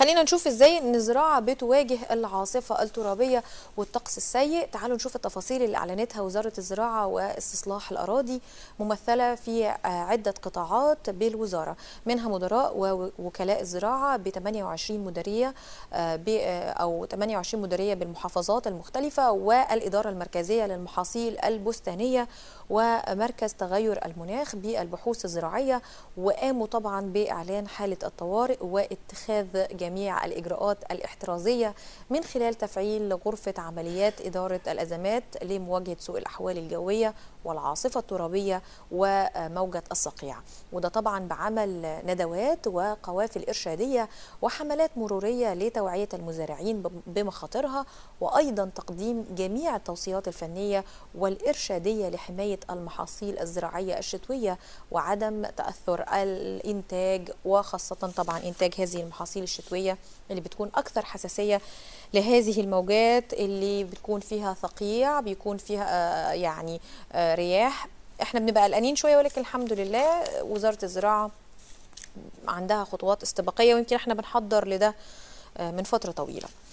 خلينا نشوف ازاي ان الزراعه بتواجه العاصفه الترابيه والطقس السيء تعالوا نشوف التفاصيل اللي اعلنتها وزاره الزراعه واستصلاح الاراضي ممثله في عده قطاعات بالوزاره منها مدراء ووكلاء الزراعه ب 28 مديريه آه، آه، او 28 مديريه بالمحافظات المختلفه والاداره المركزيه للمحاصيل البستانيه ومركز تغير المناخ بالبحوث الزراعيه وقاموا طبعا باعلان حاله الطوارئ واتخاذ جميع جميع الإجراءات الاحترازية من خلال تفعيل غرفة عمليات إدارة الأزمات لمواجهة سوء الأحوال الجوية والعاصفة الترابية وموجة الصقيع وده طبعا بعمل ندوات وقوافل إرشادية وحملات مرورية لتوعية المزارعين بمخاطرها وأيضا تقديم جميع التوصيات الفنية والإرشادية لحماية المحاصيل الزراعية الشتوية وعدم تأثر الإنتاج وخاصة طبعا إنتاج هذه المحاصيل الشتوية الجويه اللي بتكون اكثر حساسيه لهذه الموجات اللي بتكون فيها ثقيع بيكون فيها آه، آه، يعني آه، رياح احنا بنبقى قلقانين شويه ولكن الحمد لله وزاره الزراعه عندها خطوات استباقيه ويمكن احنا بنحضر لده من فتره طويله